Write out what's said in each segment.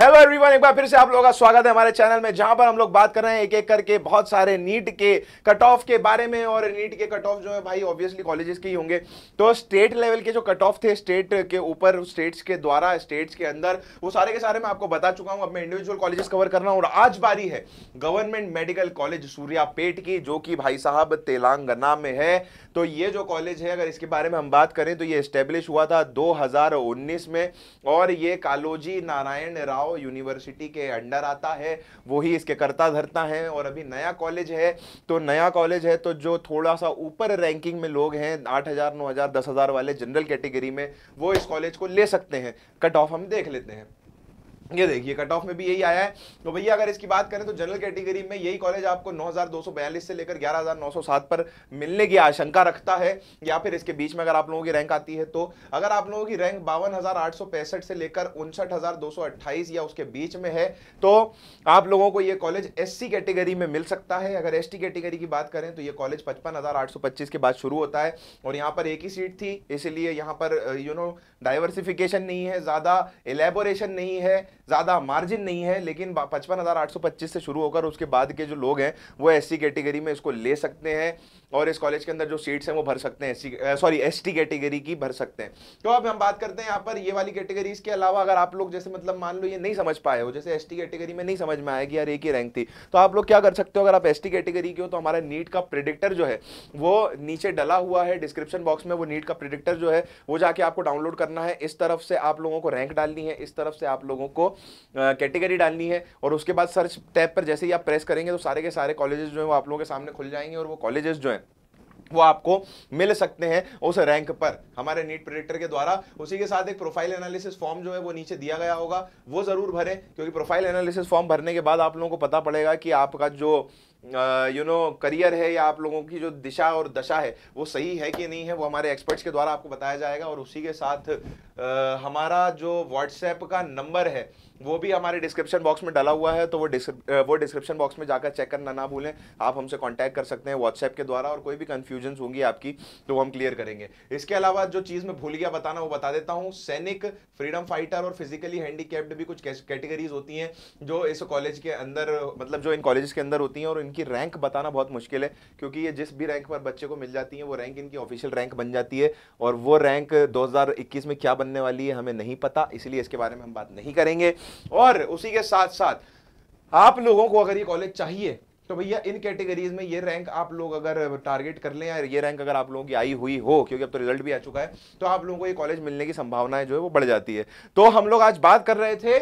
hello everyone एक बार फिर से आप लोगों का स्वागत है हमारे चैनल में जहां पर हम लोग बात कर रहे हैं एक एक करके बहुत सारे नीट के कट ऑफ के बारे में और नीट के कट ऑफ जो है भाई ऑब्वियसली कॉलेजेस के ही होंगे तो स्टेट लेवल के जो कट ऑफ थे स्टेट के ऊपर स्टेट्स के द्वारा स्टेट्स के अंदर वो सारे के सारे मैं आपको बता चुका हूँ अब मैं इंडिविजुअल कॉलेजेस कवर कर रहा हूँ और आज बारी है गवर्नमेंट मेडिकल कॉलेज सूर्यापेट की जो कि भाई साहब तेलंगाना में है तो ये जो कॉलेज है अगर इसके बारे में हम बात करें तो ये स्टेब्लिश हुआ था दो में और ये कालोजी नारायण राव आओ यूनिवर्सिटी के अंडर आता है वही इसके करता धरता है और अभी नया कॉलेज है तो नया कॉलेज है तो जो थोड़ा सा ऊपर रैंकिंग में लोग हैं आठ हज़ार नौ हज़ार दस हज़ार वाले जनरल कैटेगरी में वो इस कॉलेज को ले सकते हैं कट ऑफ हम देख लेते हैं ये देखिए कट ऑफ में भी यही आया है तो भैया अगर इसकी बात करें तो जनरल कैटेगरी में यही कॉलेज आपको 9,242 से लेकर 11,907 पर मिलने की आशंका रखता है या फिर इसके बीच में अगर आप लोगों की रैंक आती है तो अगर आप लोगों की रैंक बावन से लेकर उनसठ या उसके बीच में है तो आप लोगों को ये कॉलेज एस कैटेगरी में मिल सकता है अगर एस कैटेगरी की बात करें तो ये कॉलेज पचपन के बाद शुरू होता है और यहाँ पर एक ही सीट थी इसीलिए यहाँ पर यू नो डाइवर्सिफिकेशन नहीं है ज़्यादा एलेबोरेशन नहीं है ज़्यादा मार्जिन नहीं है लेकिन पचपन से शुरू होकर उसके बाद के जो लोग हैं वो एस कैटेगरी में इसको ले सकते हैं और इस कॉलेज के अंदर जो सीट्स हैं वो भर सकते हैं सॉरी एस कैटेगरी की भर सकते हैं तो अब हम बात करते हैं यहाँ पर ये वाली कैटेगरी इसके अलावा अगर आप लोग जैसे मतलब मान लो ये नहीं समझ पाए हो जैसे एस कैटेगरी में नहीं समझ में आया कि यार एक ही रैंक थी तो आप लोग क्या कर सकते हो अगर आप एस कैटेगरी के हो तो हमारा नीट का प्रिडिक्टर जो है वो नीचे डला हुआ है डिस्क्रिप्शन बॉक्स में वो नीट का प्रिडिक्टर जो है वो जाके आपको डाउनलोड करना है इस तरफ से आप लोगों को रैंक डालनी है इस तरफ से आप लोगों को कैटेगरी डालनी है और उसके बाद सर्च टैब पर जैसे ही आप प्रेस करेंगे तो सारे के सारे कॉलेजेस जो हैं वो आप लोगों के सामने खुल जाएंगे और वो कॉलेजेस जो हैं वो आपको मिल सकते हैं उस रैंक पर हमारे नीट प्रेडिक्टर के द्वारा उसी के साथ एक प्रोफाइल एनालिसिस फॉर्म जो है वो नीचे दिया गया होगा वो ज़रूर भरें क्योंकि प्रोफाइल एनालिसिस फॉर्म भरने के बाद आप लोगों को पता पड़ेगा कि आपका जो यू नो करियर है या आप लोगों की जो दिशा और दशा है वो सही है कि नहीं है वो हमारे एक्सपर्ट्स के द्वारा आपको बताया जाएगा और उसी के साथ आ, हमारा जो व्हाट्सएप का नंबर है वो भी हमारे डिस्क्रिप्शन बॉक्स में डाला हुआ है तो वो वो डिस्क्रिप्शन बॉक्स में जाकर चेक करना ना भूलें आप हमसे कॉन्टैक्ट कर सकते हैं व्हाट्सएप के द्वारा और कोई भी कन्फ्यूजन्स होंगी आपकी तो हम क्लियर करेंगे इसके अलावा जो चीज़ मैं भूल गया बताना वो बता देता हूँ सैनिक फ्रीडम फाइटर और फिजिकली हैंडीकेप्ड भी कुछ कैटेगरीज होती हैं जो इस कॉलेज के अंदर मतलब जो इन कॉलेज के अंदर होती हैं और इनकी इनकी रैंक बताना बहुत मुश्किल है क्योंकि ये जिस भी रैंक पर बच्चे को मिल जाती है वो रैंक इनकी ऑफिशियल रैंक बन जाती है और वो रैंक 2021 में क्या बनने वाली है हमें नहीं पता इसलिए इसके बारे में हम बात नहीं करेंगे और उसी के साथ साथ आप लोगों को अगर ये कॉलेज चाहिए तो भैया इन कैटेगरीज में ये रैंक आप लोग अगर टारगेट कर लें या ये रैंक अगर आप लोगों की आई हुई हो क्योंकि अब तो रिजल्ट भी आ चुका है तो आप लोगों को ये कॉलेज मिलने की संभावनाएं जो है वो बढ़ जाती है तो हम लोग आज बात कर रहे थे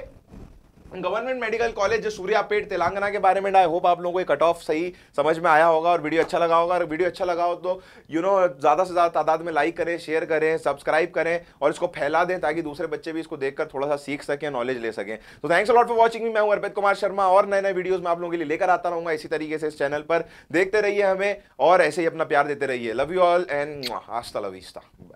गवर्नमेंट मेडिकल कॉलेज जो सूर्यापेट तेलंगाना के बारे में आई होप आप लोगों को कट ऑफ सही समझ में आया होगा और वीडियो अच्छा लगा होगा और वीडियो अच्छा लगा हो तो यू नो ज़्यादा से ज़्यादा तादाद में लाइक करें शेयर करें सब्सक्राइब करें और इसको फैला दें ताकि दूसरे बच्चे भी इसको देखकर थोड़ा सा सीख सकें नॉलेज ले सकें तो थैंक्स अलॉट फॉर वॉचिंग मैं हूँ अर्पित कुमार शर्मा और नए नए वीडियोज़ में आप लोगों के लिए लेकर आता रहूँगा इसी तरीके से इस चैनल पर देखते रहिए हमें और ऐसे ही अपना प्यार देते रहिए लव यू ऑल एंड आस्ता लविस्ता